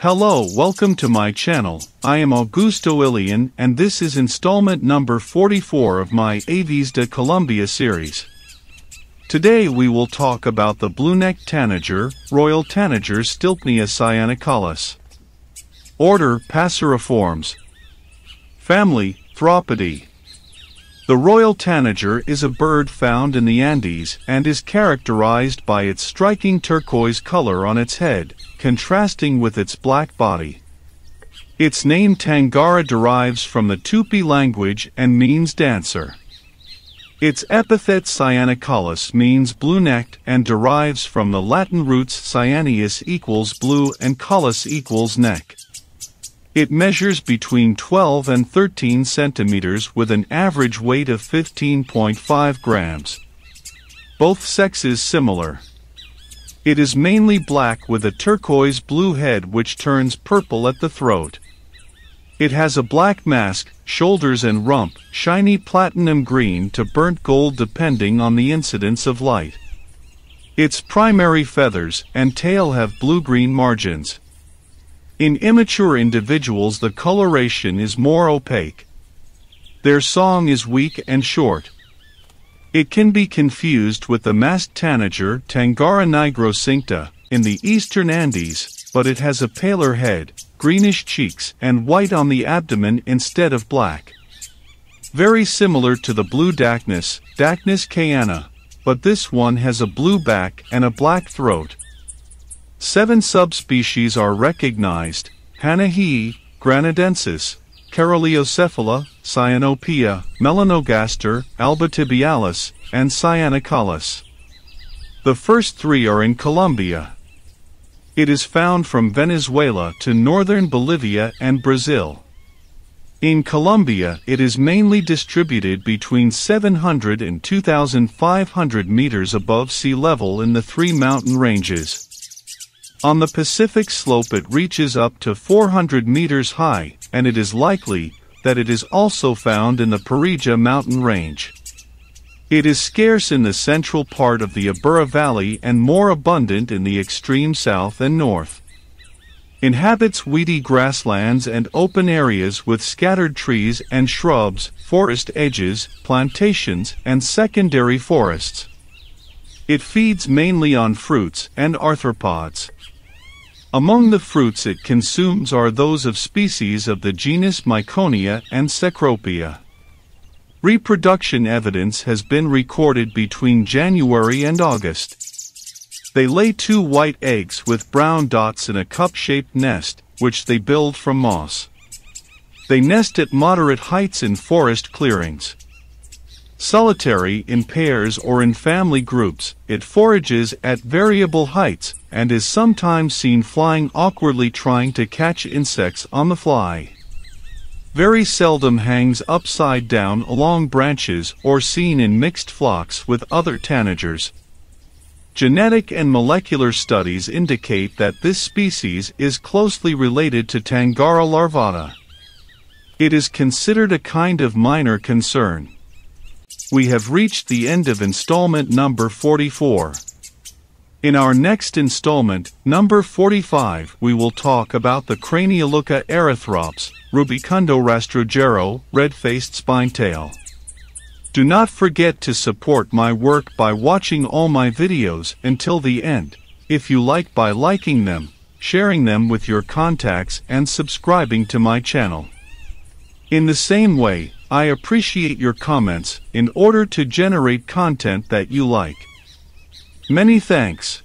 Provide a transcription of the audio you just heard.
Hello, welcome to my channel. I am Augusto Ilian and this is installment number 44 of my Aves de Colombia series. Today we will talk about the blue-necked tanager, royal tanager Stilpnea cyanicollis. Order Passeriformes. Family Thropody. The royal tanager is a bird found in the Andes and is characterized by its striking turquoise color on its head, contrasting with its black body. Its name Tangara derives from the Tupi language and means dancer. Its epithet cyanicollis means blue-necked and derives from the Latin roots cyanius equals blue and collis equals neck. It measures between 12 and 13 centimeters with an average weight of 15.5 grams. Both sexes similar. It is mainly black with a turquoise blue head which turns purple at the throat. It has a black mask, shoulders and rump, shiny platinum green to burnt gold depending on the incidence of light. Its primary feathers and tail have blue-green margins. In immature individuals the coloration is more opaque. Their song is weak and short. It can be confused with the masked tanager Tangara nigrosincta in the eastern Andes, but it has a paler head, greenish cheeks and white on the abdomen instead of black. Very similar to the blue Dacnus, Dacnus cayana, but this one has a blue back and a black throat, Seven subspecies are recognized, Hanahi, Granadensis, Caroleocephala, Cyanopia, Melanogaster, Albatibialis, and Cyanicalis. The first three are in Colombia. It is found from Venezuela to northern Bolivia and Brazil. In Colombia, it is mainly distributed between 700 and 2,500 meters above sea level in the three mountain ranges, on the Pacific slope it reaches up to 400 meters high, and it is likely that it is also found in the Parija mountain range. It is scarce in the central part of the Abura Valley and more abundant in the extreme south and north. Inhabits weedy grasslands and open areas with scattered trees and shrubs, forest edges, plantations, and secondary forests. It feeds mainly on fruits and arthropods. Among the fruits it consumes are those of species of the genus Myconia and Cecropia. Reproduction evidence has been recorded between January and August. They lay two white eggs with brown dots in a cup-shaped nest, which they build from moss. They nest at moderate heights in forest clearings solitary in pairs or in family groups, it forages at variable heights, and is sometimes seen flying awkwardly trying to catch insects on the fly. Very seldom hangs upside down along branches or seen in mixed flocks with other tanagers. Genetic and molecular studies indicate that this species is closely related to Tangara larvata. It is considered a kind of minor concern, we have reached the end of installment number 44. In our next installment, number 45, we will talk about the Cranialuca erythrops, rubicundo red-faced spinetail. Do not forget to support my work by watching all my videos until the end, if you like by liking them, sharing them with your contacts and subscribing to my channel. In the same way, I appreciate your comments in order to generate content that you like. Many thanks.